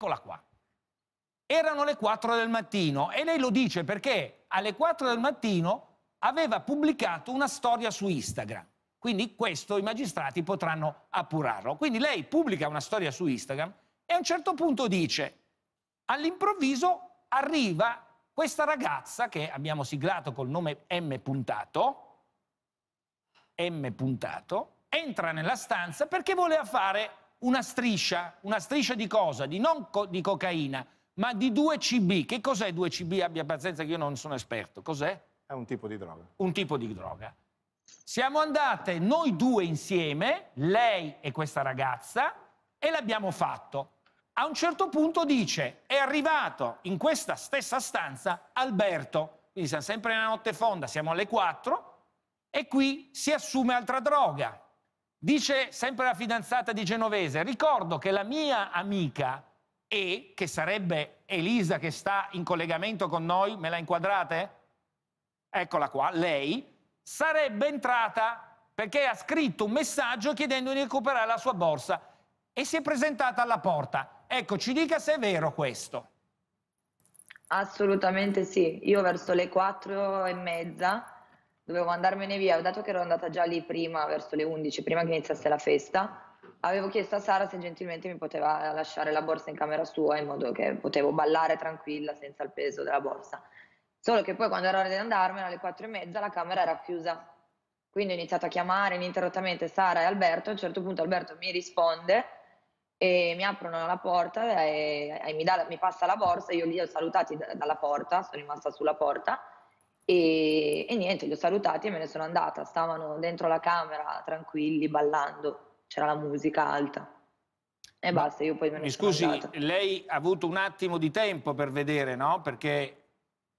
Eccola qua. Erano le 4 del mattino e lei lo dice perché alle 4 del mattino aveva pubblicato una storia su Instagram. Quindi questo i magistrati potranno appurarlo. Quindi lei pubblica una storia su Instagram e a un certo punto dice, all'improvviso arriva questa ragazza che abbiamo siglato col nome M puntato, M puntato, entra nella stanza perché voleva fare una striscia, una striscia di cosa? Di non co di cocaina, ma di 2CB. Che cos'è 2CB? Abbia pazienza che io non sono esperto. Cos'è? È un tipo di droga. Un tipo di droga. Siamo andate noi due insieme, lei e questa ragazza, e l'abbiamo fatto. A un certo punto dice, è arrivato in questa stessa stanza Alberto, quindi siamo sempre nella notte fonda, siamo alle 4, e qui si assume altra droga, Dice sempre la fidanzata di Genovese, ricordo che la mia amica E, che sarebbe Elisa che sta in collegamento con noi, me la inquadrate? Eccola qua, lei, sarebbe entrata perché ha scritto un messaggio chiedendo di recuperare la sua borsa e si è presentata alla porta. Ecco, ci dica se è vero questo. Assolutamente sì, io verso le quattro e mezza dovevo andarmene via, dato che ero andata già lì prima, verso le 11, prima che iniziasse la festa, avevo chiesto a Sara se gentilmente mi poteva lasciare la borsa in camera sua in modo che potevo ballare tranquilla senza il peso della borsa. Solo che poi quando era ora di andarmene alle 4 e mezza la camera era chiusa. Quindi ho iniziato a chiamare ininterrottamente Sara e Alberto, a un certo punto Alberto mi risponde e mi aprono la porta e, e mi, da, mi, passa la borsa, io li ho salutati dalla porta, sono rimasta sulla porta e, e niente, li ho salutati e me ne sono andata. Stavano dentro la camera tranquilli, ballando, c'era la musica alta. E basta, io poi me ne sono scusi, andata. Mi scusi, lei ha avuto un attimo di tempo per vedere, no? Perché...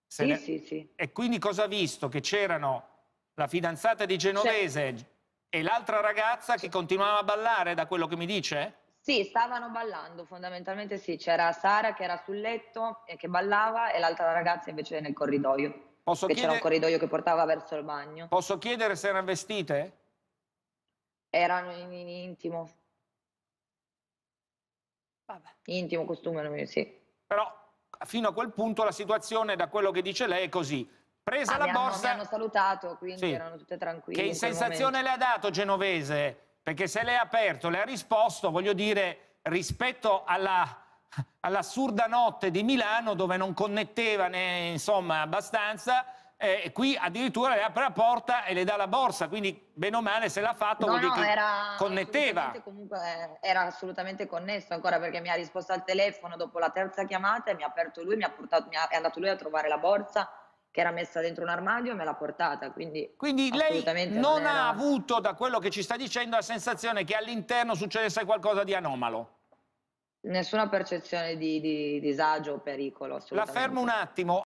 Sì, ne... sì, sì. E quindi cosa ha visto? Che c'erano la fidanzata di Genovese e l'altra ragazza che continuava a ballare, da quello che mi dice? Sì, stavano ballando, fondamentalmente sì. C'era Sara che era sul letto e che ballava e l'altra ragazza invece nel corridoio. Posso chiedere... c'era un corridoio che portava verso il bagno. Posso chiedere se erano vestite? Erano in, in intimo. Vabbè. Intimo costume, non mi... sì. Però fino a quel punto la situazione, da quello che dice lei, è così. Presa ah, la mi hanno, borsa... Mi hanno salutato, quindi sì. erano tutte tranquille. Che in sensazione le ha dato Genovese? Perché se lei ha aperto, le ha risposto, voglio dire, rispetto alla all'assurda notte di Milano dove non connetteva né, insomma, abbastanza. Eh, e qui addirittura le apre la porta e le dà la borsa, quindi bene o male se l'ha fatto no, vuol dire no, che era connetteva. comunque eh, era assolutamente connesso ancora perché mi ha risposto al telefono dopo la terza chiamata e mi ha aperto lui, mi ha portato, mi è andato lui a trovare la borsa che era messa dentro un armadio e me l'ha portata. Quindi, quindi lei non, non era... ha avuto, da quello che ci sta dicendo, la sensazione che all'interno succedesse qualcosa di anomalo? Nessuna percezione di, di disagio o pericolo. La fermo un attimo.